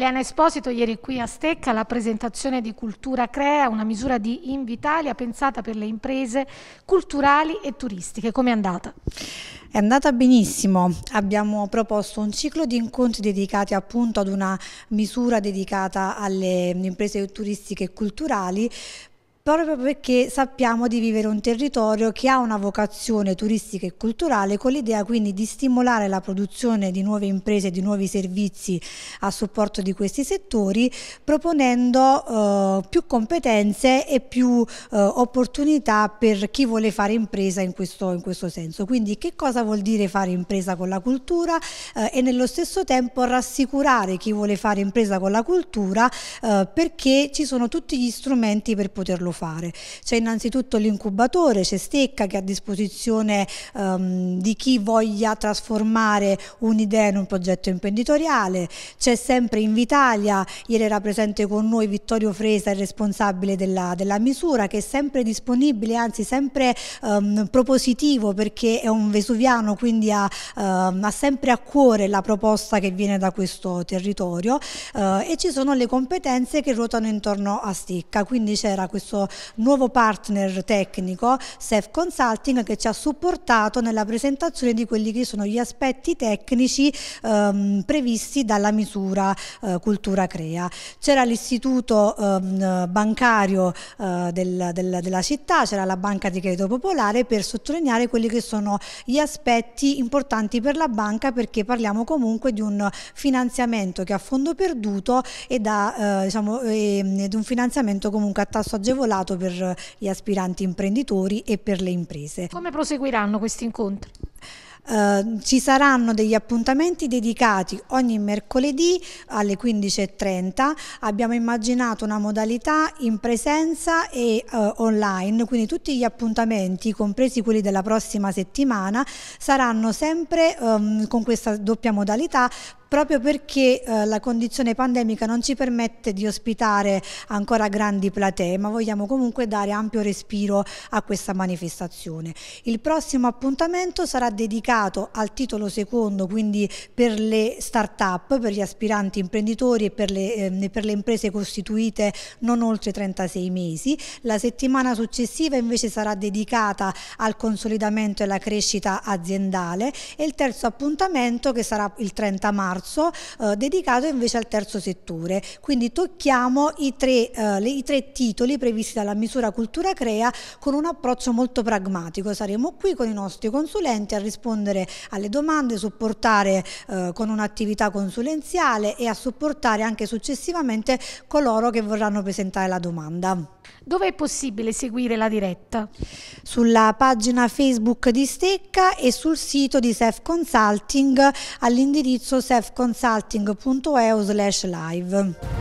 Giuliana Esposito ieri qui a Stecca la presentazione di Cultura Crea, una misura di Invitalia pensata per le imprese culturali e turistiche. Come è andata? È andata benissimo, abbiamo proposto un ciclo di incontri dedicati appunto ad una misura dedicata alle imprese turistiche e culturali proprio perché sappiamo di vivere un territorio che ha una vocazione turistica e culturale con l'idea quindi di stimolare la produzione di nuove imprese, e di nuovi servizi a supporto di questi settori, proponendo eh, più competenze e più eh, opportunità per chi vuole fare impresa in questo, in questo, senso. Quindi che cosa vuol dire fare impresa con la cultura eh, e nello stesso tempo rassicurare chi vuole fare impresa con la cultura eh, perché ci sono tutti gli strumenti per poterlo fare fare. C'è innanzitutto l'incubatore, c'è Stecca che è a disposizione um, di chi voglia trasformare un'idea in un progetto imprenditoriale, c'è sempre Invitalia, ieri era presente con noi Vittorio Fresa, il responsabile della, della misura, che è sempre disponibile, anzi sempre um, propositivo perché è un vesuviano, quindi ha, uh, ha, sempre a cuore la proposta che viene da questo territorio uh, e ci sono le competenze che ruotano intorno a Stecca, quindi c'era questo nostro nuovo partner tecnico, Sef Consulting, che ci ha supportato nella presentazione di quelli che sono gli aspetti tecnici ehm, previsti dalla misura eh, Cultura Crea. C'era l'istituto ehm, bancario eh, del, del, della città, c'era la Banca di Credito Popolare per sottolineare quelli che sono gli aspetti importanti per la banca perché parliamo comunque di un finanziamento che a fondo perduto e da, eh, diciamo, ehm, e, ed un finanziamento comunque a tasso agevolato articolato per gli aspiranti imprenditori e per le imprese. Come proseguiranno questi incontri? Uh, ci saranno degli appuntamenti dedicati ogni mercoledì alle 15.30. Abbiamo immaginato una modalità in presenza e uh, online, quindi tutti gli appuntamenti, compresi quelli della prossima settimana, saranno sempre um, con questa doppia modalità proprio perché eh, la condizione pandemica non ci permette di ospitare ancora grandi platee, ma vogliamo comunque dare ampio respiro a questa manifestazione. Il prossimo appuntamento sarà dedicato al titolo secondo, quindi per le start-up, per gli aspiranti imprenditori e per le, eh, per le imprese costituite non oltre 36 mesi. La settimana successiva invece sarà dedicata al consolidamento e alla crescita aziendale e il terzo appuntamento che sarà il 30 marzo marzo eh, dedicato invece al terzo settore. Quindi tocchiamo i tre, eh, le, i tre titoli previsti dalla misura Cultura Crea con un approccio molto pragmatico. Saremo qui con i nostri consulenti a rispondere alle domande, supportare eh, con un'attività consulenziale e a supportare anche successivamente coloro che vorranno presentare la domanda. Dove è possibile seguire la diretta? Sulla pagina Facebook di Stecca e sul sito di Self Consulting all'indirizzo selfconsulting.eu slash live.